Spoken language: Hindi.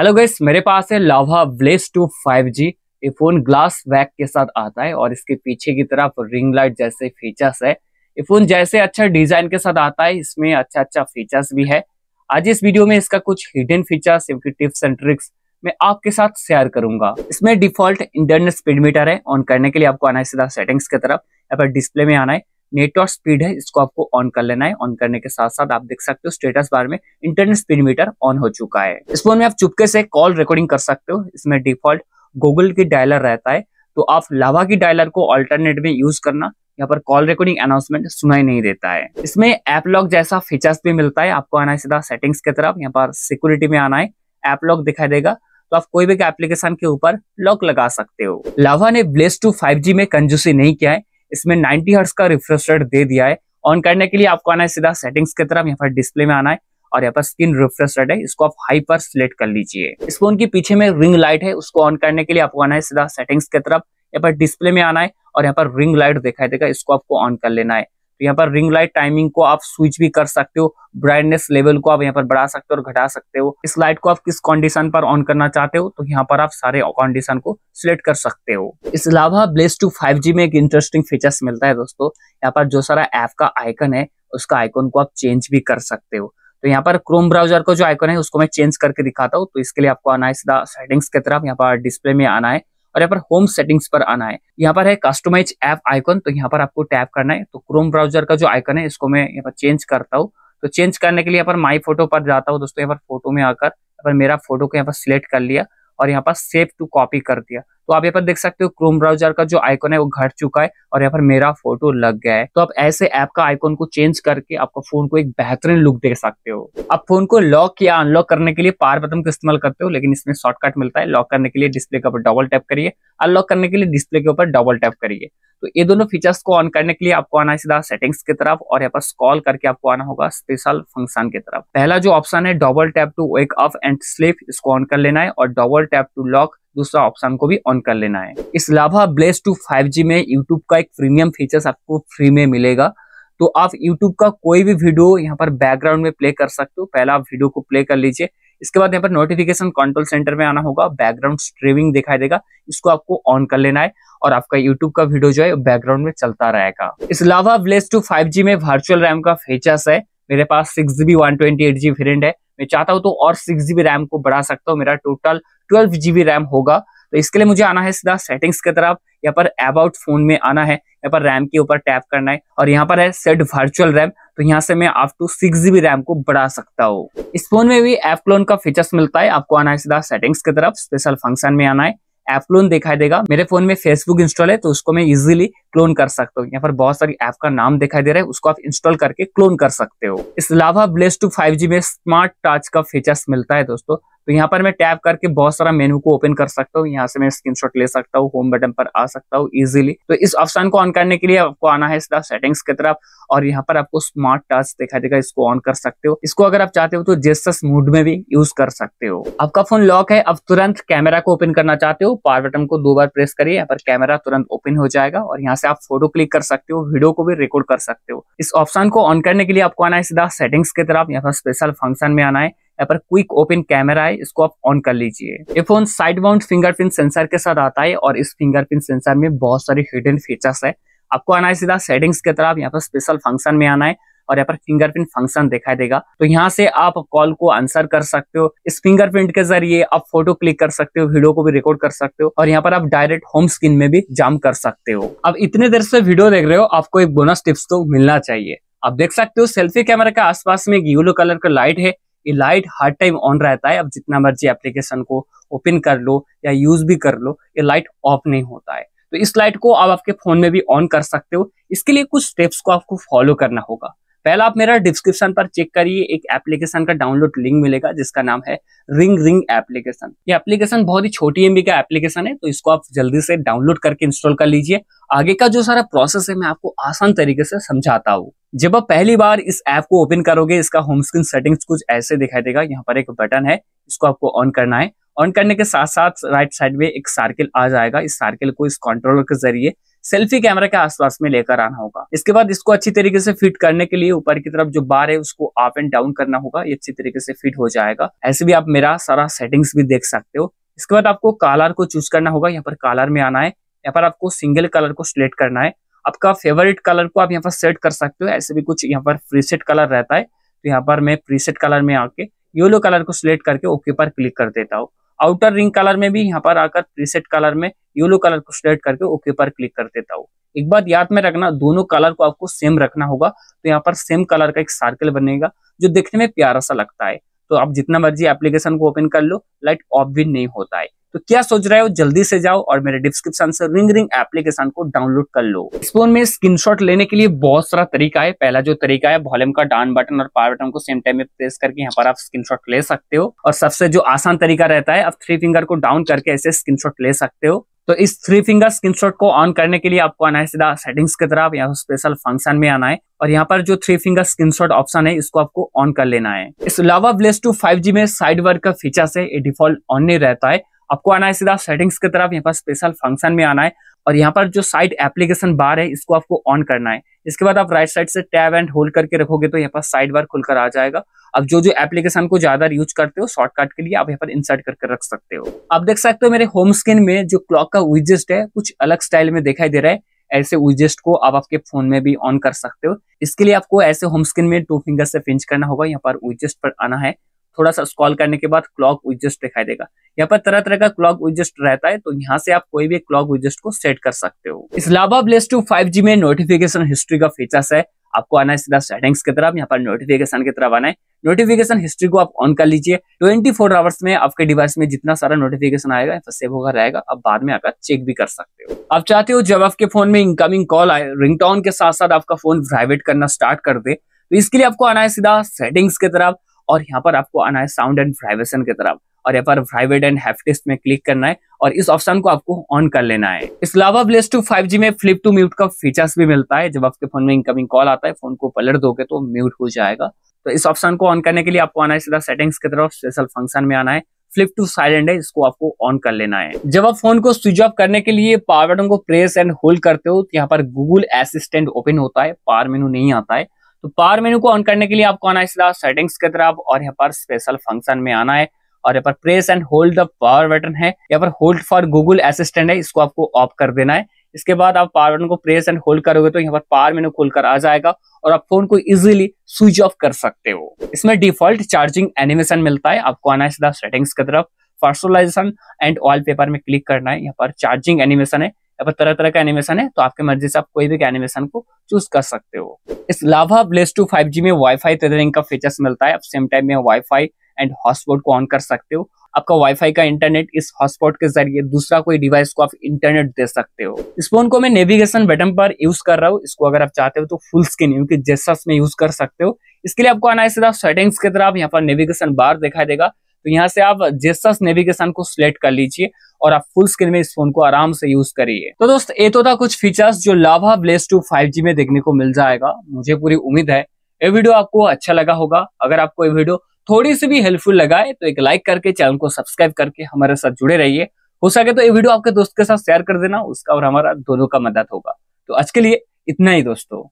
हेलो गैस मेरे पास है Lava Blaze two five G ये फोन ग्लास बैक के साथ आता है और इसके पीछे की तरफ रिंग लाइट जैसे फीचर्स है ये फोन जैसे अच्छा डिजाइन के साथ आता है इसमें अच्छा अच्छा फीचर्स भी है आज इस वीडियो में इसका कुछ hidden features tips and tricks मैं आपके साथ शेयर करूंगा इसमें डिफॉल्ट इंटरनेट स्पीड मीटर है ऑन करने के लिए आपको आना है सीधा सेटिंग्स की तरफ या फिर डिस्प्ले में आना है नेटवर्क स्पीड है इसको आपको ऑन कर लेना है ऑन करने के साथ साथ आप देख सकते हो स्टेटस बार में इंटरनेट स्पीड मीटर ऑन हो चुका है इस फोन में आप चुपके से कॉल रिकॉर्डिंग कर सकते हो इसमें डिफॉल्ट गूगल की डायलर रहता है तो आप लावा की डायलर को ऑल्टरनेट में यूज करना यहाँ पर कॉल रिकॉर्डिंग अनाउंसमेंट सुनाई नहीं देता है इसमें एप लॉक जैसा फीचर्स भी मिलता है आपको आना है सीधा सेटिंग्स की तरफ यहाँ पर सिक्योरिटी में आना है एप लॉक दिखाई देगा तो आप कोई भी एप्लीकेशन के ऊपर लॉक लगा सकते हो लावा ने ब्लेस टू फाइव में कंजूसी नहीं किया है इसमें नाइनटी हर्ट्स का रिफ्रेश रेट दे दिया है ऑन करने के लिए आपको आना है सीधा सेटिंग्स की तरफ यहाँ पर डिस्प्ले में आना है और यहाँ पर स्क्रीन रिफ्रेश रेट है इसको आप हाई पर सिलेक्ट कर लीजिए इस फोन के पीछे में रिंग लाइट है उसको ऑन करने के लिए आपको आना है सीधा सेटिंग्स की तरफ यहाँ पर डिस्प्ले में आना है और यहाँ पर रिंग लाइट दिखाई देगा इसको आपको ऑन कर लेना है तो यहाँ पर रिंग लाइट टाइमिंग को आप स्विच भी कर सकते हो ब्राइटनेस लेवल को आप यहाँ पर बढ़ा सकते हो और घटा सकते हो इस लाइट को आप किस कंडीशन पर ऑन करना चाहते हो तो यहाँ पर आप सारे कंडीशन को सिलेक्ट कर सकते हो इस अलावा ब्लेस टू फाइव में एक इंटरेस्टिंग फीचर्स मिलता है दोस्तों यहाँ पर जो सारा ऐप का आइकन है उसका आइकन को आप चेंज भी कर सकते हो तो यहाँ पर क्रोम ब्राउजर का जो आइकन है उसको मैं चेंज करके दिखाता हूँ तो इसके लिए आपको आना है सीधा सेटिंग्स की तरफ यहाँ पर डिस्प्ले में आना है और यहाँ पर होम सेटिंग्स पर आना है यहाँ पर है कस्टमाइज ऐप आइकन तो यहाँ पर आपको टैप करना है तो क्रोम ब्राउजर का जो आइकन है इसको मैं यहाँ पर चेंज करता हूँ तो चेंज करने के लिए यहाँ पर माई फोटो पर जाता हूँ दोस्तों यहाँ पर फोटो में आकर यहाँ पर मेरा फोटो को यहाँ पर सिलेक्ट कर लिया और यहाँ पर सेव टू कॉपी कर दिया तो आप यहाँ पर देख सकते हो क्रोम ब्राउजर का जो आइकन है वो घट चुका है और यहाँ पर मेरा फोटो लग गया है तो आप ऐसे ऐप का आइकन को चेंज करके आपका फोन को एक बेहतरीन लुक दे सकते हो आप फोन को लॉक या अनलॉक करने के लिए पार बटन का इस्तेमाल करते हो लेकिन इसमें शॉर्टकट मिलता है लॉक करने के लिए डिस्प्ले के ऊपर डबल टैप करिए अनलॉक करने के लिए डिस्प्ले के ऊपर डबल टैप करिए तो ये दोनों फीचर्स को ऑन करने के लिए आपको आना है सीधा सेटिंग्स की तरफ और यहाँ पर स्कॉल करके आपको आना होगा स्पेशल फंक्शन की तरफ पहला जो ऑप्शन है double tap to wake up and sleep इसको ऑन कर लेना है और डबल टैप टू लॉक दूसरा ऑप्शन को भी ऑन कर लेना है इस लाभा ब्लेस टू फाइव में यूट्यूब का एक प्रीमियम फीचर आपको फ्री में मिलेगा तो आप यूट्यूब का कोई भी वीडियो यहाँ पर बैकग्राउंड में प्ले कर सकते हो पहला आप वीडियो को प्ले कर लीजिए इसके बाद यहाँ पर नोटिफिकेशन कंट्रोल सेंटर में आना होगा बैकग्राउंड स्ट्रीमिंग दिखाई देगा इसको आपको ऑन कर लेना है और आपका यूट्यूब का वीडियो जो है बैकग्राउंड में चलता रहेगा इस अलावा ब्लेस टू फाइव में वर्चुअल रैम का फीचर्स है मेरे पास six GB one twenty eight G variant है मैं चाहता हूँ तो और सिक्स जीबी रैम को बढ़ा सकता हूँ मेरा टोटल ट्वेल्व जीबी रैम होगा तो इसके लिए मुझे आना है सीधा सेटिंग्स की तरफ यहाँ पर अबाउट फोन में आना है यहाँ पर रैम के ऊपर टैप करना है और यहाँ पर है सेट वर्चुअल रैम तो यहाँ से मैं up to six GB RAM को बढ़ा सकता हूँ इस फोन में भी एप क्लोन का फीचर्स मिलता है आपको आना है सीधा सेटिंग्स की तरफ स्पेशल फंक्शन में आना है एप क्लोन दिखाई देगा मेरे फोन में फेसबुक इंस्टॉल है तो उसको मैं इजिली क्लोन कर सकता हूँ यहाँ पर बहुत सारी ऐप का नाम दिखाई दे रहा है उसको आप इंस्टॉल करके क्लोन कर सकते हो इस अलावा ब्लेस टू फाइव में स्मार्ट टच का फीचर्स मिलता है दोस्तों तो यहाँ पर मैं टैप करके बहुत सारा मेनू को ओपन कर सकता हूँ यहाँ से मैं स्क्रीनशॉट ले सकता हूँ होम बटन पर आ सकता हूँ इजिली तो इस ऑप्शन को ऑन करने के लिए आपको आना है सीधा सेटिंग्स की तरफ और यहाँ पर आपको स्मार्ट टच दिखाई देगा इसको ऑन कर सकते हो इसको अगर आप चाहते हो तो जेस्टस मूड में भी यूज कर सकते हो आपका फोन लॉक है अब तुरंत कैमरा को ओपन करना चाहते हो पावर बटन को दो बार प्रेस करिए यहाँ पर कैमरा तुरंत ओपन हो जाएगा और यहाँ से आप फोटो क्लिक कर सकते हो वीडियो को भी रिकॉर्ड कर सकते हो इस ऑप्शन को ऑन करने के लिए आपको आना है सीधा सेटिंग्स की तरफ यहाँ पर स्पेशल फंक्शन में आना है यहाँ पर क्विक ओपन कैमरा है इसको आप ऑन कर लीजिए ये phone side mount fingerprint sensor के साथ आता है और इस फिंगरप्रिंट सेंसर में बहुत सारे हिडन फीचर्स है आपको आना है सीधा सेटिंग्स के तरफ यहाँ पर स्पेशल फंक्शन में आना है और यहाँ पर फिंगरप्रिंट फंक्शन दिखाई देगा तो यहाँ से आप कॉल को आंसर कर सकते हो इस फिंगरप्रिंट के जरिए आप फोटो क्लिक कर सकते हो वीडियो को भी रिकॉर्ड कर सकते हो और यहाँ पर आप डायरेक्ट होम स्क्रीन में भी जाम कर सकते हो अब इतने देर से वीडियो देख रहे हो आपको एक बोनस टिप्स तो मिलना चाहिए आप देख सकते हो सेल्फी कैमरा के आसपास में येलो कलर का लाइट है ये लाइट हर टाइम ऑन रहता है अब जितना मर्जी एप्लीकेशन को ओपन कर लो या यूज भी कर लो ये लाइट ऑफ नहीं होता है तो इस लाइट को आप आपके फोन में भी ऑन कर सकते हो इसके लिए कुछ स्टेप्स को आपको फॉलो करना होगा पहला आप मेरा डिस्क्रिप्शन पर चेक करिए एक एप्लीकेशन का डाउनलोड लिंक मिलेगा जिसका नाम है रिंग रिंग एप्लीकेशन ये एप्लीकेशन बहुत ही छोटी एमबी का एप्लीकेशन है तो इसको आप जल्दी से डाउनलोड करके इंस्टॉल कर लीजिए आगे का जो सारा प्रोसेस है मैं आपको आसान तरीके से समझाता हूँ जब आप पहली बार इस ऐप को ओपन करोगे इसका होम स्क्रीन सेटिंग्स कुछ ऐसे दिखाई देगा यहाँ पर एक बटन है इसको आपको ऑन करना है ऑन करने के साथ साथ राइट साइड में एक सार्किल आ जाएगा इस सार्किल को इस कंट्रोलर के जरिए सेल्फी कैमरा के आसपास में लेकर आना होगा इसके बाद इसको अच्छी तरीके से फिट करने के लिए ऊपर की तरफ जो बार है उसको अप एंड डाउन करना होगा ये अच्छी तरीके से फिट हो जाएगा ऐसे भी आप मेरा सारा सेटिंग्स भी देख सकते हो इसके बाद आपको कलर को चूज करना होगा यहाँ पर कलर में आना है यहाँ पर आपको सिंगल कलर को सिलेक्ट करना है आपका फेवरेट कलर को आप यहाँ पर सेट कर सकते हो ऐसे भी कुछ यहाँ पर प्रीसेट कलर रहता है तो यहाँ पर मैं प्रीसेट कलर में आके येलो कलर को सिलेक्ट करके ओके पर क्लिक कर देता हूँ आउटर रिंग कलर में भी यहाँ पर आकर प्रीसेट कलर में येलो कलर को सिलेक्ट करके ओके पर क्लिक कर देता हूँ एक बात याद में रखना दोनों कलर को आपको सेम रखना होगा तो यहाँ पर सेम कलर का एक सर्कल बनेगा जो देखने में प्यारा सा लगता है तो आप जितना मर्जी एप्लीकेशन को ओपन कर लो लाइट ऑफ भी नहीं होता है तो क्या सोच रहे हो जल्दी से जाओ और मेरे डिस्क्रिप्शन से रिंग रिंग एप्लीकेशन को डाउनलोड कर लो इस फोन में स्क्रीनशॉट लेने के लिए बहुत सारा तरीका है पहला जो तरीका है वॉल्यूम का डाउन बटन और पावर बटन को सेम टाइम में प्रेस करके यहाँ पर आप स्क्रीनशॉट ले सकते हो और सबसे जो आसान तरीका रहता है आप थ्री फिंगर को डाउन करके ऐसे स्क्रीनशॉट ले सकते हो तो इस थ्री फिंगर स्क्रीनशॉट को ऑन करने के लिए आपको आना है सीधा सेटिंग्स की तरफ या स्पेशल फंक्शन में आना है और यहाँ पर जो थ्री फिंगर स्क्रीनशॉट ऑप्शन है इसको आपको ऑन कर लेना है इस लावा ब्लेस टू फाइव में साइड वर्क का फीचर से डिफॉल्ट ऑन नहीं रहता है आपको आना है सीधा सेटिंग्स की तरफ यहाँ पर स्पेशल फंक्शन में आना है और यहाँ पर जो साइड एप्लीकेशन बार है इसको आपको ऑन करना है इसके बाद आप राइट साइड से टैब एंड होल्ड करके रखोगे तो यहाँ पर साइड बार खुलकर आ जाएगा अब जो जो एप्लीकेशन को ज्यादा यूज करते हो शॉर्टकट के लिए आप यहाँ पर इंसर्ट करके रख सकते हो आप देख सकते हो मेरे होम स्क्रीन में जो क्लॉक का विजेस्ट है कुछ अलग स्टाइल में दिखाई दे रहा है ऐसे विजेस्ट को आप आपके फोन में भी ऑन कर सकते हो इसके लिए आपको ऐसे होम स्क्रीन में टू फिंगर से पिंच करना होगा यहाँ पर विजेस्ट पर आना है थोड़ा सा स्कॉल करने के बाद क्लॉक उजस्ट दिखाई देगा यहाँ पर तरह तरह का क्लॉक विजेस्ट रहता है तो यहाँ से आप कोई भी क्लॉक विजेस्ट को सेट कर सकते हो इस लाभा ब्लेस टू फाइव में नोटिफिकेशन हिस्ट्री का फीचर्स है आपको आना है सीधा सेटिंग्स की तरफ यहाँ पर नोटिफिकेशन की तरफ आना है नोटिफिकेशन हिस्ट्री को आप ऑन कर लीजिए 24 फोर आवर्स में आपके डिवाइस में जितना सारा नोटिफिकेशन आएगा तो सेव होगा रहेगा आप बाद में आकर चेक भी कर सकते हो आप चाहते हो जब आपके फोन में इनकमिंग कॉल आए रिंगटोन के साथ साथ आपका फोन प्राइवेट करना स्टार्ट कर दे तो इसके लिए आपको आना है सीधा सेटिंग्स की तरफ और यहाँ पर आपको आना है साउंड एंड प्राइवेशन की तरफ और यहाँ पर प्राइवेट एंड हैफ्टिस्ट में क्लिक करना है और इस ऑप्शन को आपको ऑन कर लेना है इस अलावा ब्लेस टू फाइव में फ्लिप टू म्यूट का फीचर्स भी मिलता है जब आपके फोन में इनकमिंग कॉल आता है फोन को पलट दोगे तो म्यूट हो जाएगा तो इस ऑप्शन को ऑन करने के लिए आपको आना है सीधा सेटिंग्स की तरफ स्पेशल फंक्शन में आना है फ्लिप टू साइलेंट है इसको आपको ऑन कर लेना है जब आप फोन को स्विच ऑफ करने के लिए पावर बटन को प्रेस एंड होल्ड करते हो तो यहाँ पर गूगल असिस्टेंट ओपन होता है पावर मेनू नहीं आता है तो पावर मेनू को ऑन करने के लिए आपको आना है सीधा सेटिंग्स की तरफ और यहाँ पर स्पेशल फंक्शन में आना है और यहाँ पर press and hold the power button है यहाँ पर होल्ड फॉर गूगल असिस्टेंट है इसको आपको ऑफ कर देना है इसके बाद आप पावर बटन को प्रेस एंड होल्ड करोगे तो यहाँ पर पावर मेनू कर आ जाएगा और आप फोन को इजीली स्विच ऑफ कर सकते हो इसमें डिफॉल्ट चार्जिंग एनिमेशन मिलता है आपको आना है सीधा सेटिंग्स की तरफ पर्सनलाइजेशन एंड वॉल पेपर में क्लिक करना है यहाँ पर चार्जिंग एनिमेशन है पर तरह तरह का एनिमेशन है तो आपके मर्जी से आप कोई भी एनिमेशन को चूज कर सकते हो इस लाभा ब्लेस टू फाइव में वाईफाई तेरह का फीचर्स मिलता है आप सेम टाइम में वाईफाई एंड हॉटस्पॉट को ऑन कर सकते हो आपका वाईफाई का इंटरनेट इस हॉटस्पॉट के जरिए दूसरा कोई डिवाइस को आप इंटरनेट दे सकते हो इस फोन को मैं नेविगेशन बटन पर यूज कर रहा हूँ इसको अगर आप चाहते हो तो फुल स्क्रीन यू की जेसस में यूज कर सकते हो इसके लिए आपको आना है सीधा सेटिंग्स की तरफ यहाँ पर नेविगेशन बार दिखाई देगा तो यहाँ से आप जेसस नेविगेशन को सिलेक्ट कर लीजिए और आप फुल स्क्रीन में इस फोन को आराम से यूज करिए तो दोस्त ये तो था कुछ फीचर्स जो लाभा ब्लेस टू फाइव में देखने को मिल जाएगा मुझे पूरी उम्मीद है ये वीडियो आपको अच्छा लगा होगा अगर आपको ये वीडियो थोड़ी सी भी हेल्पफुल लगाए तो एक लाइक करके चैनल को सब्सक्राइब करके हमारे साथ जुड़े रहिए हो सके तो ये वीडियो आपके दोस्त के साथ शेयर कर देना उसका और हमारा दोनों का मदद होगा तो आज के लिए इतना ही दोस्तों